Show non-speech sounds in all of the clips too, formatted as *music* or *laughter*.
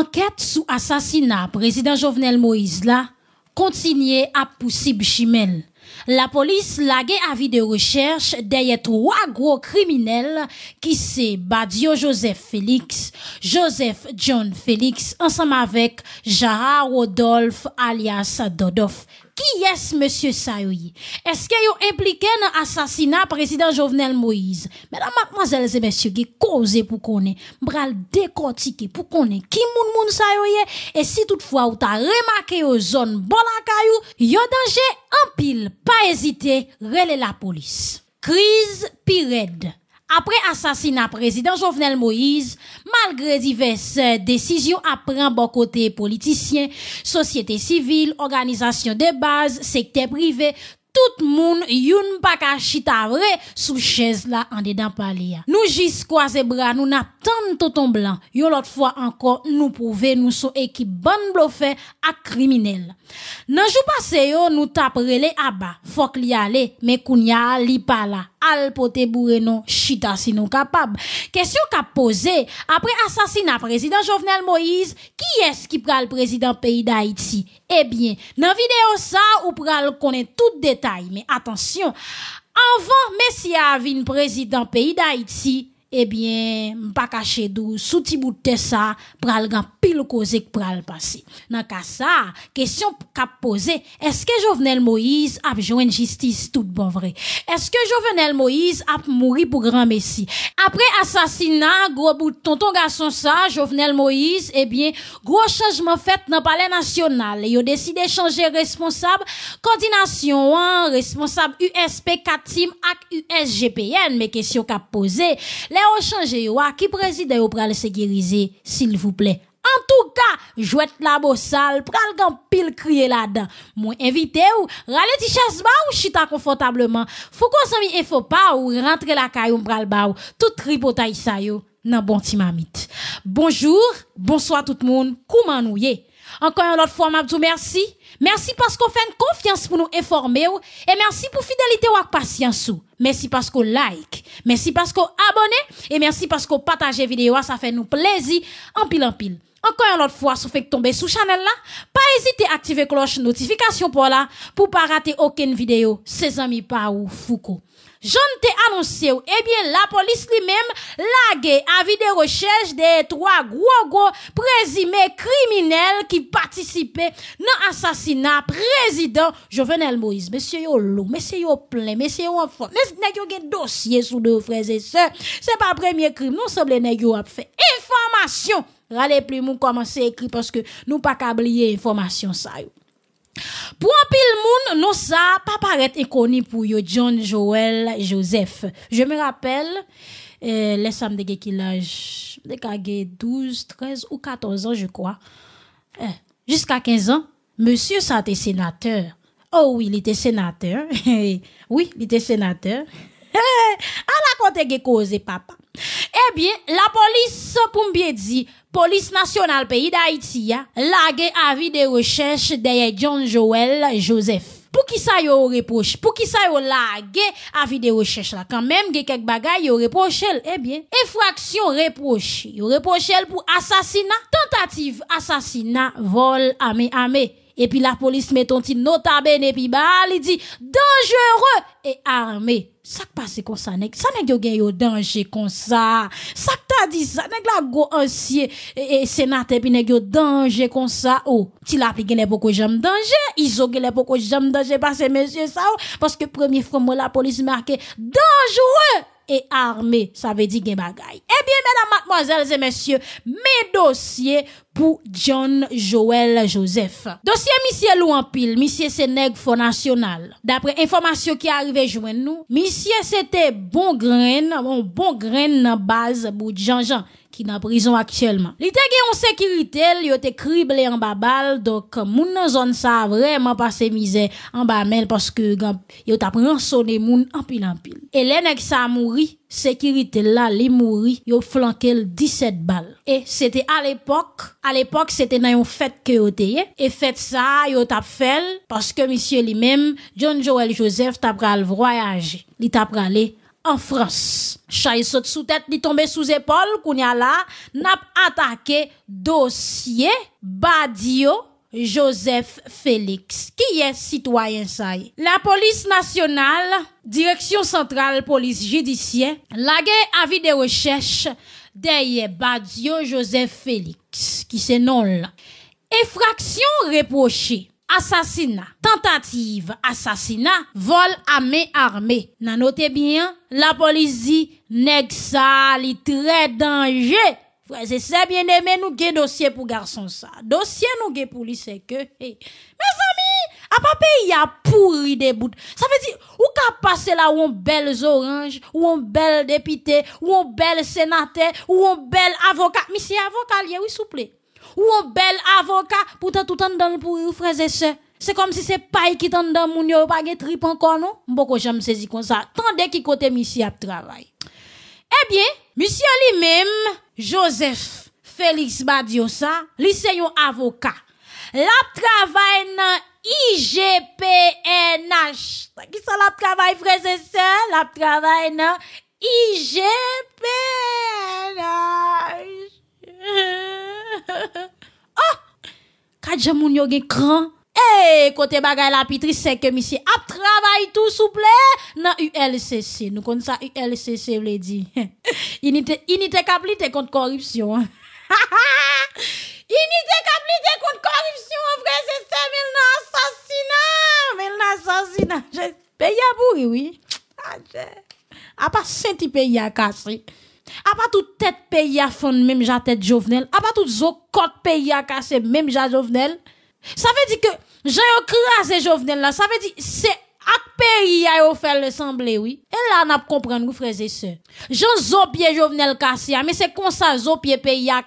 Enquête sous assassinat, président Jovenel Moïse là à à pousser chimel. La police à vie de recherche derrière trois gros criminels, qui sont Badio Joseph Félix, Joseph John Félix ensemble avec Jara Rodolphe alias Dodof qui est monsieur Sayoui? Est-ce qu'il est impliqué dans l'assassinat président Jovenel Moïse? Mesdames, mademoiselles et messieurs, qui causé pour qu'on bral décortiqué pour qu'on ait qui moun moun Sayoui? Et si toutefois vous t'a remarqué aux zones bon il y a danger en pile, pas hésiter, relais la police. Crise pirède. Après assassinat président Jovenel Moïse, malgré diverses décisions à prendre bon côté politiciens, société civile, organisation de base, secteur privé, tout monde monde pa ka chita vre sous chaise là en dedans palais. Nous jis croiser bras, nous n'attendons ton blanc. Yon l'autre fois encore, nous prouver nous sommes équipe bonne bluffée à criminel. Nan jou passé yo, nous tap les à bas. qu'il y aller, mais kounya li pas là al pote non chita si capable. Question qu'a posé après assassinat président Jovenel Moïse, qui est-ce qui prend le président pays d'Haïti? Eh bien, dans vidéo ça, ou pral connaît tout détail, mais attention, avant Messia vin président pays d'Haïti, eh bien bien caché' dou sou ti bout de ça pral gan pile koze k pral passé. Nan ka qu'a posé est-ce que Jovenel Moïse joué une justice tout bon ce que Jovenel Moïse a mouri pour grand messie? après assassinat gros bout tonton garçon ça, Jovenel Moïse, eh bien gros changement fait nan palais national Yo décidé changer responsable responsable, responsable responsable USP Team ak USGPN, Mais question kap pose, changé ou yo a, ki prezide pral s'il sil plaît. En tout cas, jouette la bo pral gan pile crier la dan. Mou invite ou, rale ti chasse ba ou chita confortablement. Fou qu'on sami et faut pas ou, rentre la kayoun pral ba tout tripotay sa yo. Bonjour, bonsoir tout le monde, comment nous Encore une autre fois, merci. Merci parce qu'on fait une confiance pour nous informer et merci pour fidélité ou patience patience. Merci parce qu'on like, merci parce qu'on abonne et merci parce qu'on partage vidéo, ça fait nous plaisir en pile en pile. Encore une fois, si vous tomber sur channel là, pas hésiter à activer cloche notification pour là, pour pas rater aucune vidéo. C'est amis Pau, ou Foucault. Je ne t'ai annoncé, eh bien, la police lui-même l'a avis de recherche des trois gros gros présumés criminels qui participaient dans assassinat président Jovenel Moïse. Monsieur yo loup, monsieur yo plein, monsieur yo enfant, monsieur yo un dossier sous deux frères et sœurs. C'est pas premier crime, Nous semble les yo a fait information. Rale plus mou commencer écrire parce que nous pas qu'à oublier information ça yo. Pour un pile moun non ça pas paraître inconnu pour yo John Joel Joseph. Je me rappelle euh, les de qui l'âge 12, 13 ou 14 ans je crois. Euh, jusqu'à 15 ans, monsieur ça était sénateur. Oh oui, il était sénateur. *laughs* oui, il était sénateur. à la côté qui cause papa. Eh bien, la police, pour bien dit, police nationale pays d'Haïti, hein, lague avis de recherche de John Joel Joseph. Pour qui ça au reproche? Pour qui ça au lagué avis de recherche là? Quand même, ge quelques bagages yo reproche Eh bien, effraction reproche. Yo reproche pour assassinat, tentative assassinat, vol, amé, amé et puis la police met ton petit nota bene puis bah il dit dangereux et armé ça passe comme ça nèg ça nèg yo gen yo danger comme ça ça t'a dit ça nèg la go ancien et, et sénateur puis nèg yo danger comme ça oh ti la pli gen beaucoup jam danger iso gen beaucoup jam danger parce monsieur ça oh, parce que premier fois la police marqué dangereux et armé, ça veut dire Eh bien, mesdames, mademoiselles et messieurs, mes dossiers pour John Joel Joseph. Dossier monsieur Louampil, monsieur se national. D'après information qui arrivée joindre nous, monsieur c'était bon grain, bon bon grain en base pour Jean Jean est en prison actuellement. Il était en sécurité, il était criblé en bas balle, donc euh, moun ne zone ça vraiment passé misère en bas parce que il t'a rançonné moun en pile en pile. Et les nèg ça mouri, sécurité là, li mouri, yo flanqué 17 balles. Et c'était à l'époque, à l'époque c'était dans une fête que yo te et fête ça yo t'a fait parce que monsieur lui-même John Joel Joseph t'a pral voyager. il t'a pralé en France. Chay saute sous tête, ni tombe sous épaule, a là, n'a attaqué dossier Badio Joseph Félix. Qui est citoyen ça? La police nationale, direction centrale police judiciaire, l'a à avis de recherche derrière Badio Joseph Félix, qui se non là. Effraction reprochée assassinat, tentative assassinat, vol à main armée. Nan notez bien, la police dit, nèg ça, li très danger. Vous c'est bien aimé, nous avons dossier pour garçon ça. Dossier nous avons pour lui, c'est que, mes amis, à il y a pourri des bouts. Ça veut dire, ou qu'a passer là où on belle orange, ou on belle député, ou on belle sénateur, ou on belle avocat. Monsieur c'est avocat, oui, s'il vous plaît ou un bel avocat pourtant tout en dans pour frères et sœurs. C'est comme si c'est paille qui t'en dans mon yo pas trip encore non. Beaucoup j'aime saisi comme ça. Tendez qui côté monsieur a travail. Eh bien, monsieur lui-même, Joseph Félix Badiosa, lui c'est un avocat. La travaille dans IGPNH. Qui ça la travaille frères et sœurs? La travaille dans IGPNH. *laughs* oh! Ah! Kadja moun yo gen kran. Hey, eh, kote bagay la pitri se ke misye ap travay tout souple nan ULCC. nous kon sa ULCC vle di. Inite, inite kapli te kont korupsyon. inite kaplite kont korupsyon. Vre se se men nan Men nan asasina. à bouri, oui. A ah, pas senti paye à kasi. A pas tout tête pays à fond même ja tête Jovenel, a pas tout zo côte pays à casser même ja Jovenel. Ça veut dire que j'ai écrasé Jovenel là, ça veut dire c'est à pays a fait le semblé oui. Et là n'a compris vous frères et sœurs. Jean zo pied Jovenel cassé, mais c'est comme ça zo pied pays a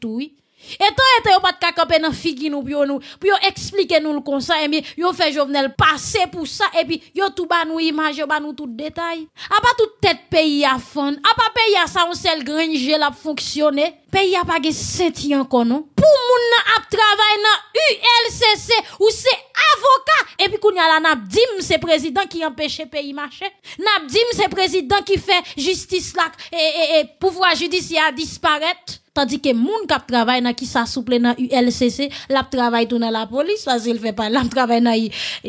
tout oui. Et toi et yon pas de cacampé dans figi nous, pour nous, pour expliquer nous le conseil, et eh bien, yon fait Jovenel passer pour ça, et puis, yon tout ba nous image, yon ba nous tout détail. A pas tout tête pays à fond, a pas pays à ça, on le gringé la fonctionner pays a pas de senti encore non pour moun a ap travail nan ULCC ou c'est avocat et puis qu'on y a là dim c'est président qui empêche pays marcher n'a dim c'est président qui fait justice là et, et, pouvoir judiciaire disparaître tandis que moun kap travail nan qui souple nan ULCC la travail tout dans la police parce qu'il fait pas la travail nan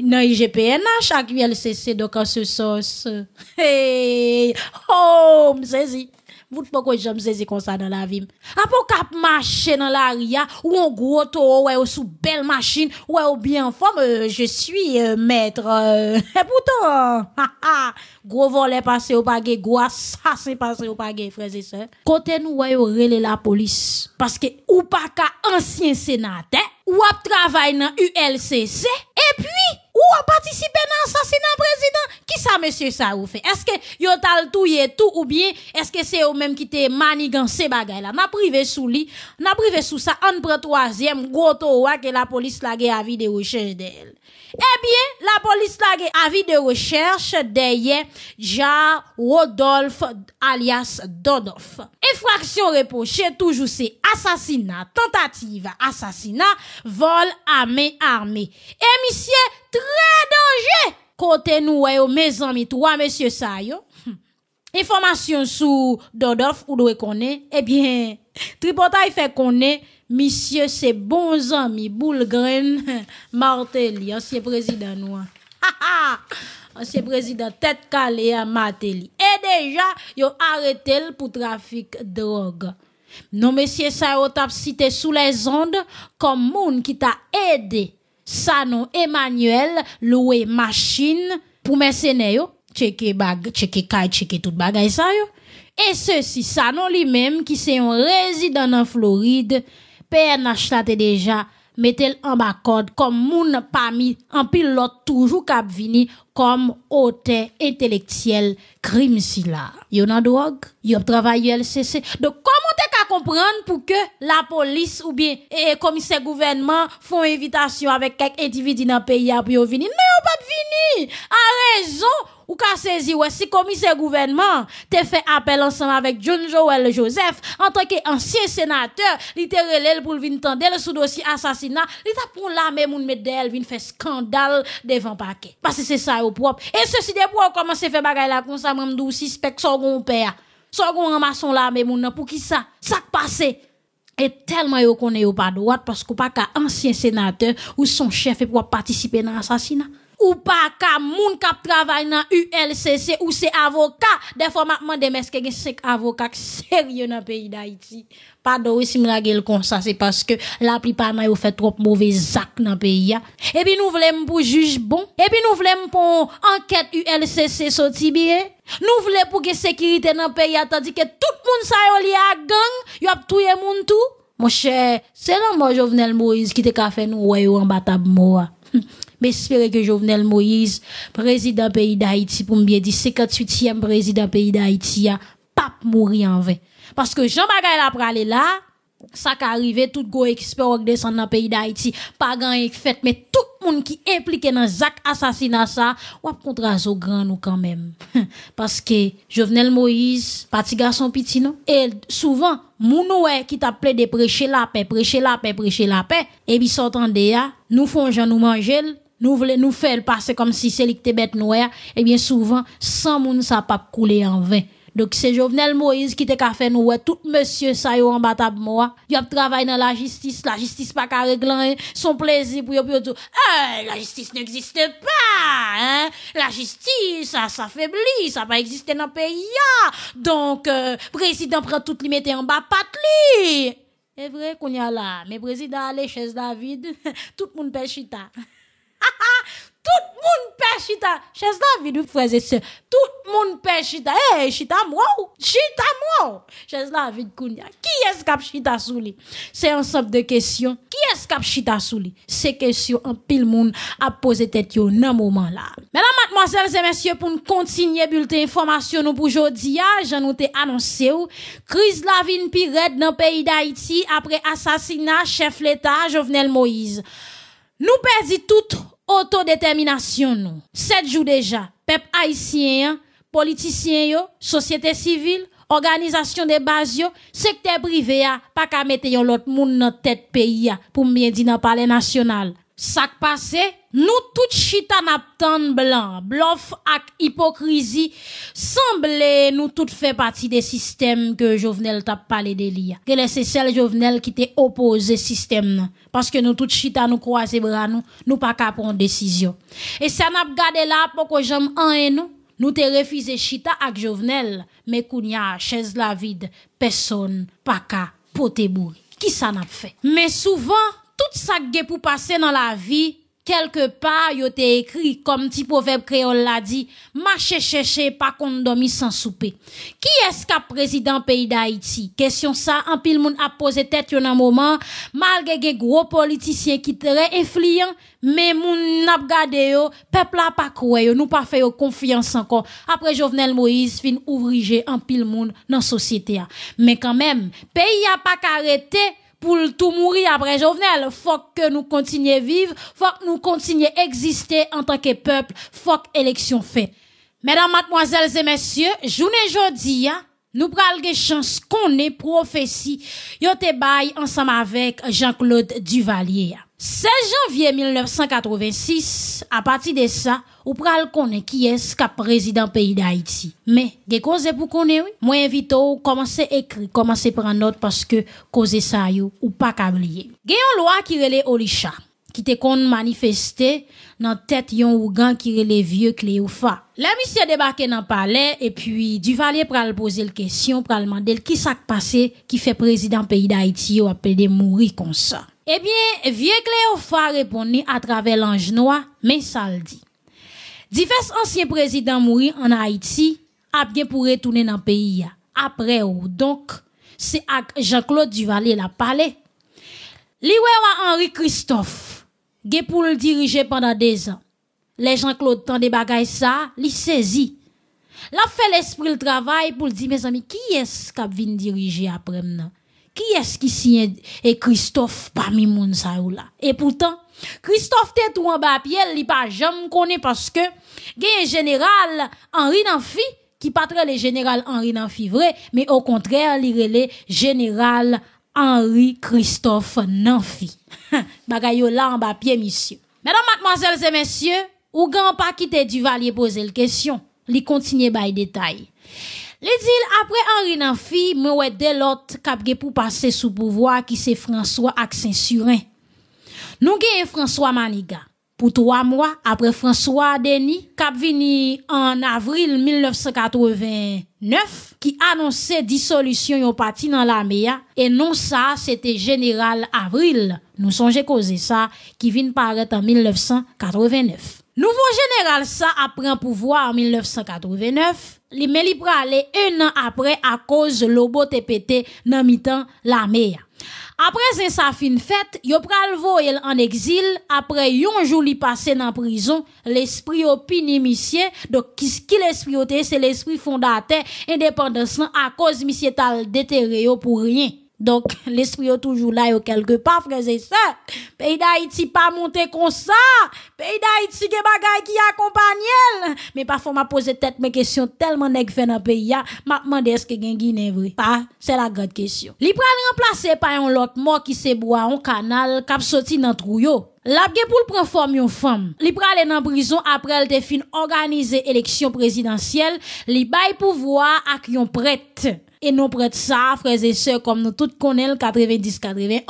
nan IGPNH à ULCC donc en ce sens *laughs* hey, oh msezi. Vous pouvez kwen saisir comme ça dans la vie. Après kap mache dans la ria, hein. ou un gros to, ou ou sou belle machine, ou ou bien en forme, euh, je suis euh, maître. Euh, *laughs* et pourtant, gros volet passé au pagé, gros assassin passé au pagé, frères et sœurs. Côté nous ou ou la police, parce que ou pas ka ancien sénateur, ou ap travailler dans ULCC, et puis, a participé dans l'assassinat président Qui ça, monsieur, ça vous fait Est-ce que yo tal tout ou bien est-ce que c'est eux même qui te manigancé bagay là N'a privé sous lit n'a privé sous ça, on prend troisième gros toa que la police l'a à de recherche d'elle. Eh bien, la police l'a avis de recherche derrière Ja Rodolphe alias Dodof Infraction reprochée toujours c'est assassinat, tentative assassinat, vol armé armé. Et eh, monsieur très dangereux. Côté nous, mes amis, toi, monsieur Sayo, hm. Information sous Dodof ou doit connaître, eh bien, Tripotay fait connaître monsieur ses bons amis Boulgren *laughs* Martelly, ancien président noir. Hein. ancien président tête calée à Martelly. Et déjà, yo arrêté pour trafic drogue. Non, monsieur, ça, yo cité sous les ondes comme moun qui t'a aidé Sanon Emmanuel loué machine pour mercenaires checker bag checker kay checker tout bagay ça yo et ceci ça non lui-même qui c'est un résident en Floride PNH acheté déjà mettez en bas code comme moun parmi en pilote toujours cap vini comme auteur intellectuel crime si là yo nan drogue yo travail LCC donc comment comprendre pour que la police ou bien le eh, eh, commissaire gouvernement font invitation avec quelques individus dans le pays pour venir. Mais on pas venir. A raison. Ou ka saisi si commissaire gouvernement te fait appel ensemble avec John Joel Joseph en tant qu'ancien sénateur, il te relève pour venir tendre sous dossier assassinat, il t'a pour la même moun medel vin fait scandale devant paquet. Parce que c'est ça au propre. Et ceci des comment se fait bagaille là comme ça même dou suspect son père. So qu'on ramasson là mais mon pour qui ça ça passe et tellement yo connaît yo pas droit parce qu'on pas qu'un ancien sénateur ou son chef et pour participer dans l'assassinat ou pas ka moun kap travay dans ULCC ou c'est avocat des fois m'a demandé mais est-ce y avocats sérieux dans le pays d'Haïti pardon si me la comme ça c'est parce que la plupart n'a fait trop mauvais actes dans le pays et puis nous voulons pour juge bon et puis nous voulons pour enquête ULCC sorti bien nous voulons pour que sécurité dans le pays tandis que tout moun sa yo à a gang Y'a ap touye moun tout mon cher c'est là moi Jovenel Moïse qui te fait nous ouais en bataille moi mais j'espère que Jovenel Moïse, président pays d'Haïti, pour me bien dire, 58e président pays d'Haïti, pas mourir en vain. Parce que Jean Bagay la pralé là, ça qui tout go expert qui descend dans le pays d'Haïti, pas grand fait, mais tout le monde qui est impliqué dans Zach assassinat ça, ou contre zo grand nous quand même. *laughs* Parce que Jovenel Moïse, parti garçon petit non? Et souvent, Mounoué qui t'appelait de prêcher la paix, prêcher la paix, prêcher la paix, et puis s'entendait, nous font nous manger, nous voulons nous faire passer comme si c'est était bête noire, et eh bien souvent, sans moun ça pas couler en vain. Donc c'est Jovenel Moïse qui t'a fait nous tout monsieur ça est en batab moi. a travaille dans la justice, la justice pas qu'à régler hein. son plaisir pour eh, la justice n'existe pas hein. La justice ça s'affaiblit, ça pas exister dans pays Donc euh, président prend tout lui mettez en bas pas li. C'est vrai qu'on y a là, mais président allez chez David, *laughs* tout le monde pêche, chita. *laughs* tout le monde perd chita. Chers David, frères et sœurs, tout le monde perd chita. Eh, chita moi Chita moi la vie, Kounia. Qui est-ce qui chita sous lui? C'est un ensemble de questions. Qui est-ce qui chita sous lui? Ces questions, un pile monde a posé tête yo nan moment là. Mesdames, mademoiselles et messieurs, pour continuer bulletin information nous pour aujourd'hui, ah, j'en ai annoncé ou, crise la vie dans le pays d'Haïti après assassinat chef l'État Jovenel Moïse. Nous perdons toute autodétermination. Nou. Sept jours déjà, peuple haïtien, hein, politicien, yo, société civile, organisation de base, yo, secteur privé, pas qu'à mettre l'autre monde dans tête pays pour bien dire dans le palais national. Ça que passait, nous tout chita n'aptan blanc, bluff ak hypocrisie, semblaient nous toutes faire partie des systèmes que Jovenel t'a parlé de que Que est celle Jovenel qui t'est opposé système? parce que nous tout chita nous croiser bras nous, nous pas qu'à prendre décision. Et ça n'a pas gardé là pour que j'aime un et nous, nous te refusé chita avec Jovenel, mais kounya chaise la vide, personne pas qu'à poter Qui ça n'a fait? Mais souvent tout ça qui pour passer dans la vie quelque part, yo t'es écrit, comme petit proverbe créole l'a dit, marcher chercher, pas qu'on dormi sans souper. Qui est-ce qu'a président pays d'Haïti? Question ça, un pile monde a posé tête yon un moment, malgré des gros politiciens qui très influents, mais moun n'a pas gardé yo, peuple a pas cru yo, nous pas fait confiance encore. Après Jovenel Moïse, fin ouvrige un pile monde dans société Mais quand même, pays a pas arrêté, pour tout mourir après Jovenel. Faut que nous continuions vivre, faut que nous continuions exister en tant que peuple, faut que élection fait. Mesdames, mademoiselles et messieurs, journée jeudi, hein? Nous prenons des chances qu'on ait prophétie. Yo te bail ensemble avec Jean-Claude Duvalier. 16 janvier 1986, à partir de ça, ou pral connaît qui est qu'a président pays d'Haïti. Mais, des causes pour connaître, oui. Moi invite ou commencer écrire, commencer prendre note parce que cause ça ou pas oublier. Gayon loi qui relève Olisha qui te kon manifesté dans tête yon ougan ki le vieux Le La débarqué dans le palais et puis Duvalier pral pose le question, pral mandel ki sak président qui fe président pays d'Aïti ou yo apede mouri vieux eh bien, vieux Kleofa à à travers noa, mais ça dit. Divers anciens présidents mouri en Haïti ap gen pou retourner dans pays. ya. après ou, Donc, c'est Jean-Claude Duvalier la parlé. Li Henri Christophe, gué pour le diriger pendant deux ans. Les Jean-Claude tant des bagages ça, li saisi. La fait l'esprit le travail pour dire mes amis, qui est-ce qui vient diriger après maintenant? Qui est-ce qui signe et Christophe parmi moun sa ou là? Et pourtant, Christophe tête tout en bas pied, li pas jamais connaît parce que un général Henri Nanfi qui pas très le général Henri Nanfi vrai, mais au contraire, li relais général Henri Christophe Nanfi. *laughs* Bagayo là en bas, pied, monsieur. Messieurs, mademoiselles et messieurs, ou grand pas quitter Duvalier pose le question. Li les par détail. Les dit après Henri Nanfi, mwen des delot kapge pou passer sous pouvoir qui se François ak surin François Maniga pour trois mois après François Denis, cap vini en avril 1989, qui annonçait dissolution yon parti dans l'armée, hein. et non ça, c'était général Avril. Nous songez causer ça, qui vient paraître en 1989. Nouveau général ça apprend pouvoir en 1989, mais il un an après à cause lobo pété dans mi l'armée. Hein. Après sa fin fête, yo pral en exil, après yon jou li nan prison, l'esprit opini donc qui kis ki l'esprit te, c'est l'esprit fondateur indépendance à cause misye tal detere yo pour rien. Donc, l'esprit est toujours là, au quelque part, frères et sœurs. Pays d'Haïti pas monté comme ça. Pays d'Haïti des bagaille qui accompagnent. Mais parfois, m'a posé tête mes questions tellement nèg fait dans pays, m'a demandé est-ce que gen vrai? Pas, ah, c'est la grande question. Li est remplacer par un lot mort qui se boit un canal cap sorti dans trou yo. pour le prendre forme une femme. Li est en prison après elle définit organiser élection présidentielle, li bail pouvoir ak yon prête. Et nous prenons ça, frères et sœurs, comme nous tous connaissons, 90-91,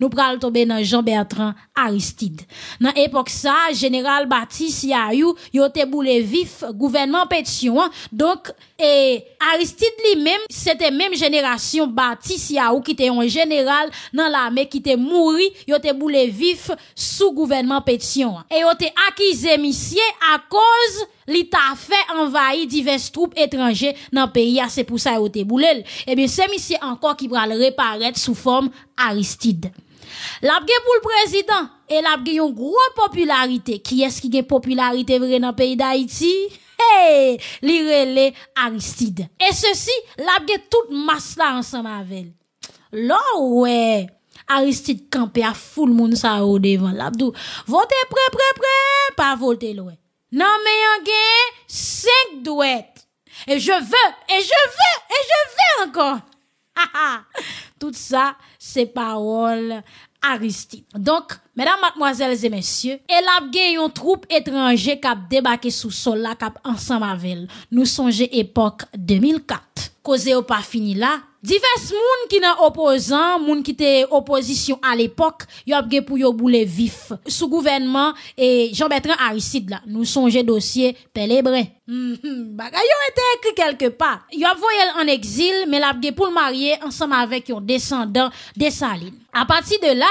nous prenons tomber dans Jean-Bertrand Aristide. Dans l'époque ça, général Baptiste Yayou, il était boulé vif, gouvernement pétion. Hein. Donc, et Aristide lui-même, c'était même génération Baptiste Yayou qui était un général dans l'armée, qui était mouru, il était boulé vif sous gouvernement pétion. Hein. Et il était acquis émissier à cause l'État a fait envahir diverses troupes étrangères dans le pays, c'est pour ça qu'il a boulé. Eh bien, c'est monsieur encore qui va le réparer sous forme Aristide. L'abgé pour le président et l'abgé une grosse popularité. Qui est-ce qui a popularité vraie dans le pays d'Haïti? Hey, l'irélé Aristide. Et ceci, l'abgé toute masse là ensemble avec. Là, ouais. Aristide campé à full moun sa au devant l'abdou. Votez prêt, prêt, prêt, pas voter loin. Non, mais en cinq douettes. Et je veux, et je veux, et je veux encore. *laughs* Tout ça, c'est parole Aristide. Donc, Mesdames, mademoiselles et messieurs, elle a une troupe étrangère qui a débarqué sous sol là, cap ensemble avec Nous songez époque 2004. Cause au pas fini là, Divers moun qui n'ont opposant moun qui te opposition à l'époque, yo pour pou yo boule vif. sous gouvernement et Jean-Bertrand Aristide là. Nous songez dossier pélébré mhm, Bagayon -hmm, quelque yo été quelque quelque part. voyé voyel en exil, mais pour pour marier ensemble avec avec descendant des Salines. À partir de là,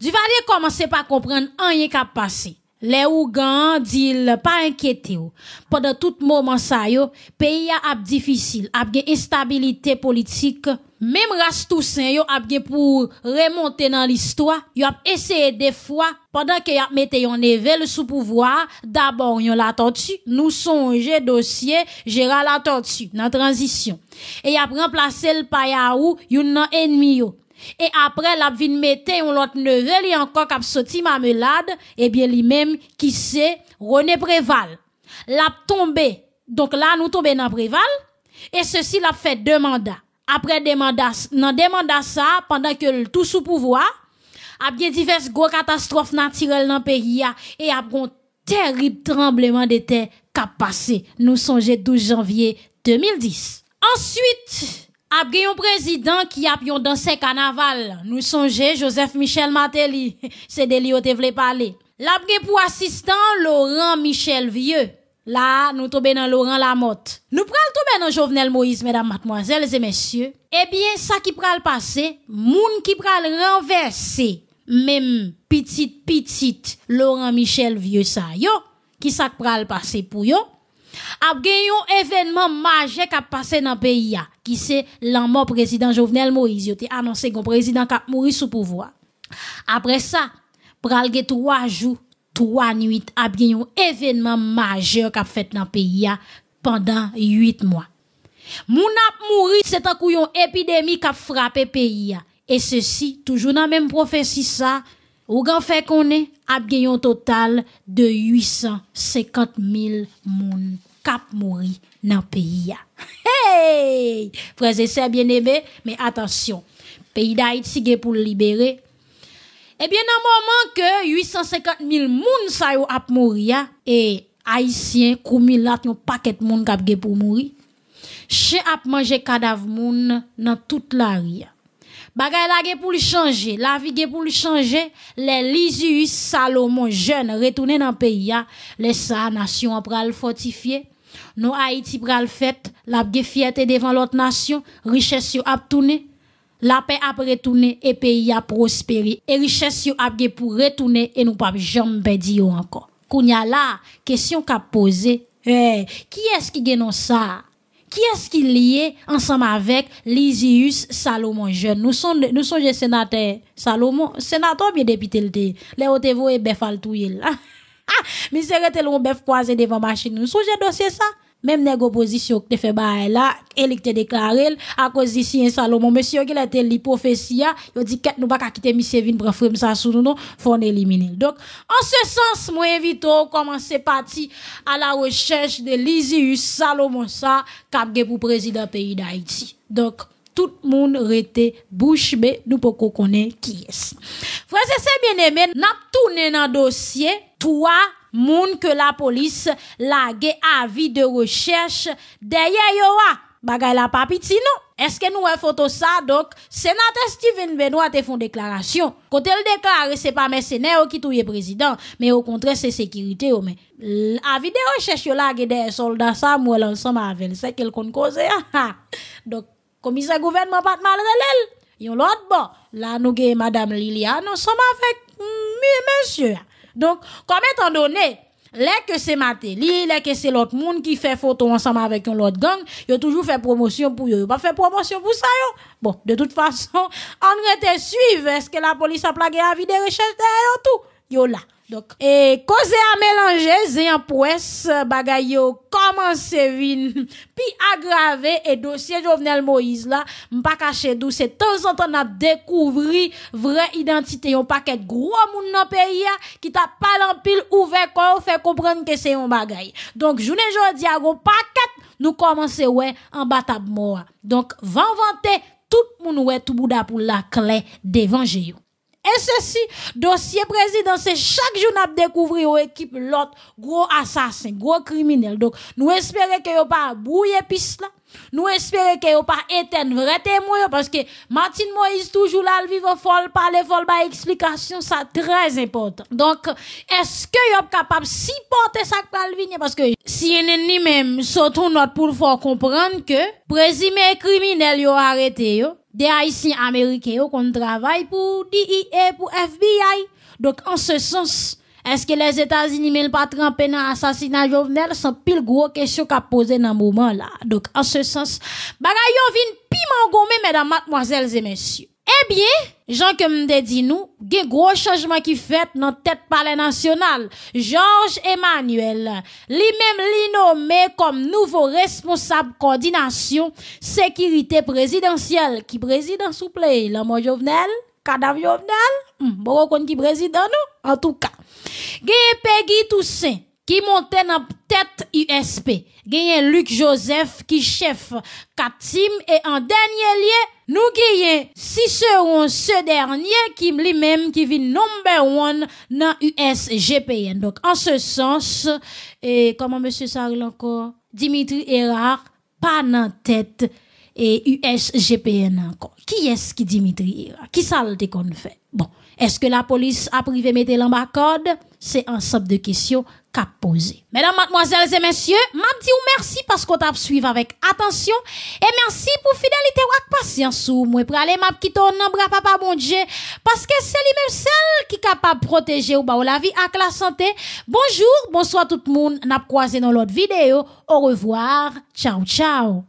Duvalier commençait par comprendre rien qui a passé. Les Ougans disent pas inquiéter. Pendant tout moment ça yo, pays a difficile, a une instabilité politique. Même race Toussaint yo a pour remonter dans l'histoire, Il a essayé des fois pendant que a mis un éveil sous pouvoir, d'abord yon la tortue, nous songe dossier la tortue dans transition. Et y a remplacé le Payaou, yon nan ennemi yo. Et après la vin mette yon l'autre neveu encore encore kap soti mamelade, eh bien lui-même qui sait René Préval La tombe, donc là nous tombe nan Preval, et ceci la fait mandats après demanda, nan demanda ça, pendant que l tout sous pouvoir, a catastrophes divers gros catastrophes naturelles dans et pays. Et a de terrible tremblement de terre passé. passé nous le 12 janvier 2010. Ensuite ap président qui a pu ap yon nous Nous Joseph Michel Mateli, c'est *laughs* de lui te vle pale. parler. gen pou assistant Laurent Michel Vieux. Là, nous tombons dans Laurent Lamotte. Nous pral tobe dans Jovenel Moïse, mesdames, mademoiselles et messieurs. Eh bien, ça qui pral passé moun qui pral renversé, même petit, petit, Laurent Michel Vieux ça yo, qui sa pral passé pour yo, ap événement événement qui qui passé pase dans le ya qui c'est lan président Jovenel Moïse, annoncé annoncé que président président kap mouri sous pouvoir. Après sa, pral jours, 3 jours, 3 nuits, a eu un événement majeur kap fait dans le pays hein, pendant 8 mois. Moun ap mouri c'est un yon épidémie kap frappé pays. Hein. Et ceci, toujours toujours dans nan même profesi sa, ou gan fè total de 850.000 moun kap mouri dans le pays. Hein. Hey! Frères et sœurs bien-aimés, mais attention, pays d'Haïti est pour libérer. Eh bien, dans le moment que 850 000 moun sont yo ap et Haïtiens, Koumilat, yon paquet moun kap ge pour mourir. Che ap manje cadavre moun nan tout la ria. Bagay la ge pou li chanje, la vie ge pou li chanje, Les Lizius Salomon jeunes, retourne nan pays. ya, le sa nasyon pral fortifier. Nous, Haïti, pral fait, la fierté devant l'autre nation, richesse sur tourné, la paix a retourné et pays a prospéré. Et richesse a pour retourner et nous pas jamais dire encore. Kounya là, question qu'a posée, qui est-ce qui gagne ça? Qui est-ce qui lié ensemble avec Lysius Salomon jeune? Nous sommes, nous sommes sénateurs. Salomon, sénateur bien député Les *laughs* et « Ah tel on bœuf croisé devant machine. Nous songez dossier ça. Même nèg opposition que te fait elle là, elle te déclaré à cause d'ici un hein, Salomon monsieur qui était li prophétie, hein, il dit qu'elle nous pas quitter monsieur vin prendre frère ça sous nous non, faut éliminer. Donc en ce sens, moi invite à commencer parti à la recherche de Lisius Salomon ça cap pour président pays d'Haïti. Donc tout le monde rete bouche mais nous pouvons connaître qui est. Frère c'est bien aimé, n'a tourné dans dossier toi, moun que la police gué avis de recherche derrière yoa a bagay la pas non est-ce que nous avons e photo ça donc sénateur Steven Benoît fait une déclaration quand elle déclare c'est pas mercenaire qui touye président mais au contraire c'est sécurité mais avis de recherche yo lage des soldats ça moi ensemble avec c'est qu'elle kon cause donc commissaire gouvernement pas mal relèl yon l'autre bon là nous avons madame Liliane sommes avec mm, monsieur donc, comme étant donné, les que c'est Matéli, là que c'est l'autre monde qui fait photo ensemble avec l'autre gang, ils ont toujours fait promotion pour eux. Ils pas fait promotion pour ça, yo. Bon, de toute façon, on *laughs* te suivre. Est-ce que la police a plagué à vie des recherches derrière tout? Yo là. Donc, et cause à mélanger, c'est un presse bagay yo, commence *laughs* puis aggravé, et dossier Jovenel Moïse là, m'pas caché d'où c'est temps en temps a découvert vraie identité, un paquet gros moun nan pays hein, qui t'a pas pile ouvert quoi, fait comprendre que c'est un bagay. Donc, journée jodi a gros paquet, nous commencer ouais, en batab mort. Donc, van vanter, tout moun ouais, tout bouda pour la clé d'évangile. Et ceci, dossier président, c'est chaque jour nous découvrir une équipe l'autre gros assassin, gros criminel. Donc, nous espérons que vous pas brouiller piste là. Nous espérons que vous pas éteindre vrai témoin parce que Martin Moïse toujours là, le vivre folle, parler folle, par bah, explication, ça très important. Donc, est-ce que vous êtes capable de supporter ça que venir? Parce que si un ennemi même, surtout notre pour comprendre que présumé criminel, vous arrêté, des Haïtiens américains qu'on travaille pour DIA, pour FBI. Donc, en ce sens, est-ce que les États-Unis ne pas tremper dans l'assassinat Jovenel? C'est pile gros question qu'a posé dans moment là. Donc, en ce sens, bagay yo vin piment gommé, mesdames, mademoiselles et messieurs. Eh bien, Jean me dit nous, gen gros changement qui fait tête tête palais national. Georges Emmanuel, li même li comme nouveau responsable coordination sécurité présidentielle qui président sous souple, la jovenel, cadavre jovenel, hmm, bon kon ki président. tout tout tout Toussaint, qui montait dans tête USP. Gagné Luc Joseph qui chef Katim et en dernier lieu, nous gagnons si ce dernier qui lui-même qui vit number one dans USGPN. Donc en ce sens, et comment monsieur Saril encore, Dimitri Erard, pas dans tête et USGPN encore. Qui est-ce qui Dimitri Erard? Qui ça le qu'on fait? Bon. Est-ce que la police a privé mettre l'embarcade? C'est un ensemble de questions cap Mesdames, mademoiselles et messieurs, m'a dit ou merci parce qu'on t'a suivi avec attention et merci pour fidélité ou patience ou moi pour aller m'a quitter en papa bon Dieu parce que c'est lui même seul qui capable protéger ou ba la vie avec la santé. Bonjour, bonsoir tout le monde. N'a croisé dans l'autre vidéo. Au revoir. Ciao ciao.